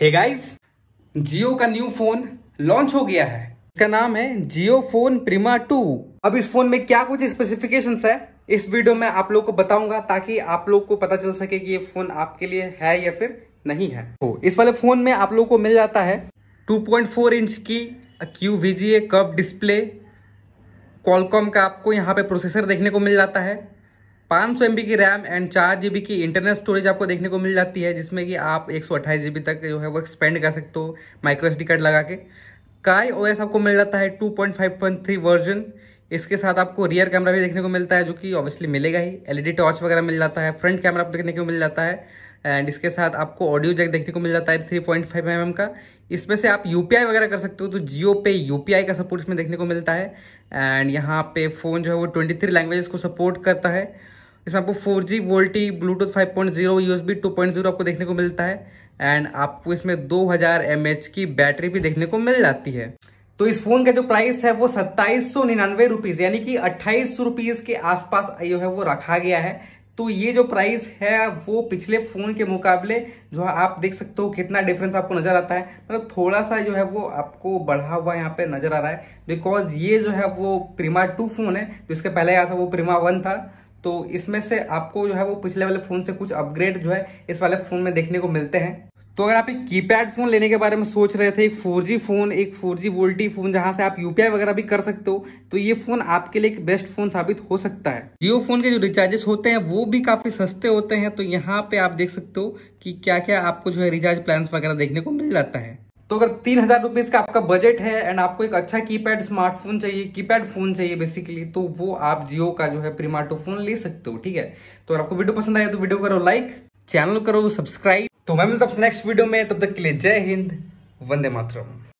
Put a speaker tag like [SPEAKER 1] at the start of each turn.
[SPEAKER 1] hey guys जियो का new phone launch हो गया है इसका नाम है जियो फोन प्रीमा टू अब इस फोन में क्या कुछ स्पेसिफिकेशन है इस वीडियो में आप लोग को बताऊंगा ताकि आप लोग को पता चल सके कि ये फोन आपके लिए है या फिर नहीं है तो इस वाले फोन में आप लोग को मिल जाता है 2.4 इंच की क्यू वी कप डिस्प्ले कॉलकॉम का आपको यहाँ पे प्रोसेसर देखने को मिल जाता है पाँच सौ की रैम एंड चार जी की इंटरनल स्टोरेज आपको देखने को मिल जाती है जिसमें कि आप एक सौ तक जो है वो एक्सपेंड कर सकते हो माइक्रो एस कार्ड लगा के काय ओएस आपको मिल जाता है 2.5.3 वर्जन इसके साथ आपको रियर कैमरा भी देखने को मिलता है जो कि ऑब्वियसली मिलेगा ही एलईडी टॉर्च e वगैरह मिल जाता है फ्रंट कैमरा आपको देखने को मिल जाता है एंड इसके साथ आपको ऑडियो जैक देखने को मिल जाता है थ्री पॉइंट फाइव एम का इसमें से आप यू वगैरह कर सकते हो तो जियो पे यू का सपोर्ट इसमें देखने को मिलता है एंड यहाँ पे फ़ोन जो है वो ट्वेंटी थ्री लैंग्वेजेस को सपोर्ट करता है इसमें आपको four G VoLTE Bluetooth five point zero U S B two point zero आपको देखने को मिलता है एंड आपको इसमें दो हजार एम एच की बैटरी भी देखने को मिल जाती है तो इस फोन का जो प्राइस है वो सत्ताईस सौ निन्यानवे रुपीज यानी कि अट्ठाईस सौ रुपीज के आसपास जो है वो रखा गया है तो ये जो प्राइस है वो पिछले फोन के मुकाबले जो है आप देख सकते हो कितना डिफरेंस आपको नजर आता है मतलब तो थोड़ा सा जो है वो आपको बढ़ा हुआ यहाँ पे नजर आ रहा है बिकॉज ये जो है वो प्रीमा टू फोन है जिसके पहले आया था वो प्रीमा वन था तो इसमें से आपको जो है वो पिछले वाले फ़ोन से कुछ अपग्रेड जो है इस वाले फ़ोन में देखने को मिलते हैं तो अगर आप एक कीपैड फ़ोन लेने के बारे में सोच रहे थे एक 4G फ़ोन एक 4G वोल्टी फ़ोन जहां से आप यूपीआई वगैरह भी कर सकते हो तो ये फ़ोन आपके लिए एक बेस्ट फ़ोन साबित हो सकता है जियो फ़ोन के जो रिचार्जेस होते हैं वो भी काफ़ी सस्ते होते हैं तो यहाँ पे आप देख सकते हो कि क्या क्या आपको जो है रिचार्ज प्लान वगैरह देखने को मिल जाता है तो अगर तीन हजार रुपीज का आपका बजट है एंड आपको एक अच्छा कीपैड स्मार्टफोन चाहिए कीपैड फोन चाहिए बेसिकली तो वो आप जियो का जो है प्रीमाटो फोन ले सकते हो ठीक है तो अगर आपको वीडियो पसंद आया तो वीडियो करो लाइक चैनल करो सब्सक्राइब तो मैं मिलता हूँ नेक्स्ट वीडियो में तब तक के लिए जय हिंद वंदे मातरम